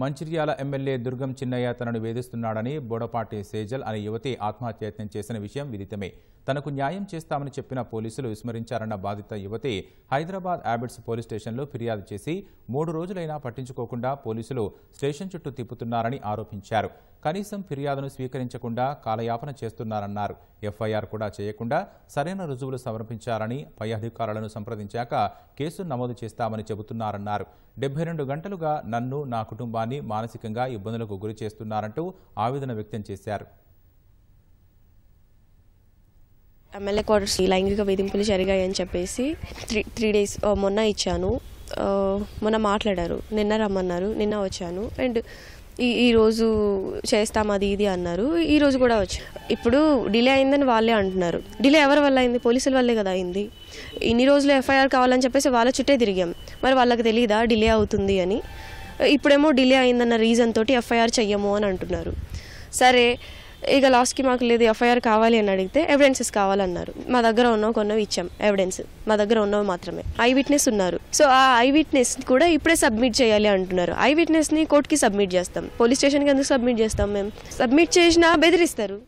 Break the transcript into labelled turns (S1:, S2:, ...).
S1: Mancherial MLA దుర్గం చిన్నయ్య తనను వేధిస్తున్నాడని బోడపాటి సేజల్ అనే యువతి ఆత్మహత్యయత్నం చేసిన విషయం విదితమే తనకు న్యాయం చేస్తామని చెప్పిన పోలీసులు విస్మరించారన్న బాధిత యువతి హైదరాబాద్ యాబిడ్స్ పోలీస్ స్టేషన్లో ఫిర్యాదు చేసి మూడు రోజులైనా పట్టించుకోకుండా పోలీసులు స్టేషన్ చుట్టూ తిప్పుతున్నారని ఆరోపించారు కనీసం ఫిర్యాదును స్వీకరించకుండా కాలయాపన చేస్తున్నారన్నారు ఎఫ్ఐఆర్ కూడా చేయకుండా సరైన రుజువులు సమర్పించారని పై అధికారులను సంప్రదించాక కేసు నమోదు చేస్తామని చెబుతున్నారన్నారు డెబ్బై రెండు గంటలుగా నన్ను నా కుటుంబాన్ని మానసికంగా ఇబ్బందులకు గురి చేస్తున్నారంటూ ఆవేదన వ్యక్తం చేశారు
S2: ఎమ్మెల్యే క్వార్టర్స్ లైంగిక వేధింపులు జరిగాయని చెప్పేసి త్రీ త్రీ డేస్ మొన్న ఇచ్చాను మొన్న మాట్లాడారు నిన్న రమ్మన్నారు నిన్న వచ్చాను అండ్ ఈ ఈరోజు చేస్తాం అది ఇది అన్నారు ఈరోజు కూడా వచ్చి ఇప్పుడు డిలే అయిందని వాళ్ళే అంటున్నారు డిలే ఎవరి వల్ల అయింది పోలీసుల వల్లే కదా అయింది ఇన్ని రోజులు ఎఫ్ఐఆర్ కావాలని చెప్పేసి వాళ్ళ చుట్టే తిరిగాం మరి వాళ్ళకి తెలియదా డిలే అవుతుంది అని ఇప్పుడేమో డిలే అయిందన్న రీజన్ తోటి ఎఫ్ఐఆర్ చెయ్యము అని అంటున్నారు సరే ఇక లాస్ట్కి మాకు లేదు ఎఫ్ఐఆర్ కావాలి అని అడిగితే ఎవిడెన్సెస్ కావాలన్నారు మా దగ్గర ఉన్నవి కొన్నవి ఇచ్చాం ఎవిడెన్స్ మా దగ్గర ఉన్నవి మాత్రమే ఐ విట్నెస్ ఉన్నారు సో ఆ ఐ విట్నెస్ కూడా ఇప్పుడే సబ్మిట్ చేయాలి అంటున్నారు ఐ ని కోర్టుకి సబ్మిట్ చేస్తాం పోలీస్ స్టేషన్కి ఎందుకు సబ్మిట్ చేస్తాం మేము సబ్మిట్ చేసినా బెదిరిస్తారు